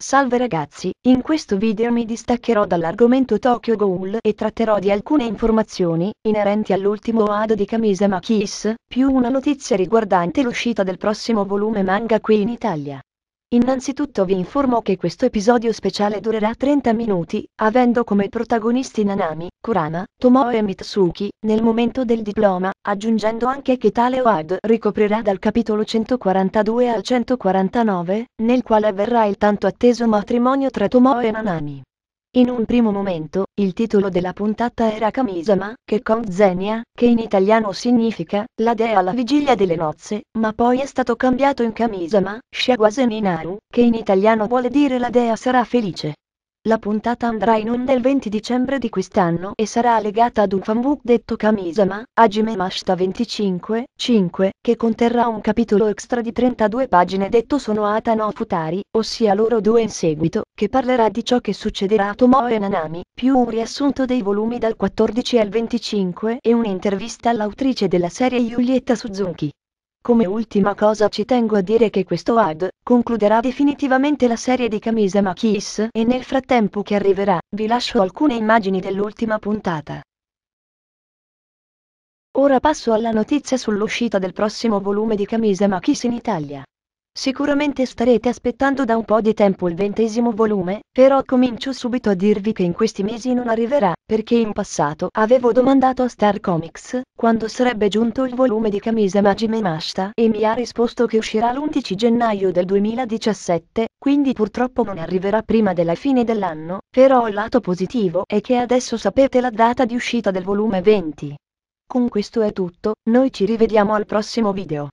Salve ragazzi, in questo video mi distaccherò dall'argomento Tokyo Ghoul e tratterò di alcune informazioni inerenti all'ultimo ad di Kamisama Kiss, più una notizia riguardante l'uscita del prossimo volume manga qui in Italia. Innanzitutto vi informo che questo episodio speciale durerà 30 minuti, avendo come protagonisti Nanami, Kurama, Tomoe e Mitsuki, nel momento del diploma, aggiungendo anche che tale OAD ricoprirà dal capitolo 142 al 149, nel quale avverrà il tanto atteso matrimonio tra Tomoe e Nanami. In un primo momento, il titolo della puntata era Kamisama, che con Zenia, che in italiano significa, la dea alla vigilia delle nozze, ma poi è stato cambiato in Kamisama, Shawaseninaru, che in italiano vuole dire la dea sarà felice. La puntata andrà in onda il 20 dicembre di quest'anno e sarà legata ad un fanbook detto Kamisama, Hajime Mashta 25, 5, che conterrà un capitolo extra di 32 pagine detto Sonoata no Futari, ossia loro due in seguito, che parlerà di ciò che succederà a Tomoe e Nanami, più un riassunto dei volumi dal 14 al 25 e un'intervista all'autrice della serie Giulietta Suzuki. Come ultima cosa ci tengo a dire che questo ad concluderà definitivamente la serie di Camisa Kiss e nel frattempo che arriverà, vi lascio alcune immagini dell'ultima puntata. Ora passo alla notizia sull'uscita del prossimo volume di Camisa Kiss in Italia. Sicuramente starete aspettando da un po' di tempo il ventesimo volume, però comincio subito a dirvi che in questi mesi non arriverà, perché in passato avevo domandato a Star Comics quando sarebbe giunto il volume di Camisa Majime Mashita e mi ha risposto che uscirà l'11 gennaio del 2017, quindi purtroppo non arriverà prima della fine dell'anno, però il lato positivo è che adesso sapete la data di uscita del volume 20. Con questo è tutto, noi ci rivediamo al prossimo video.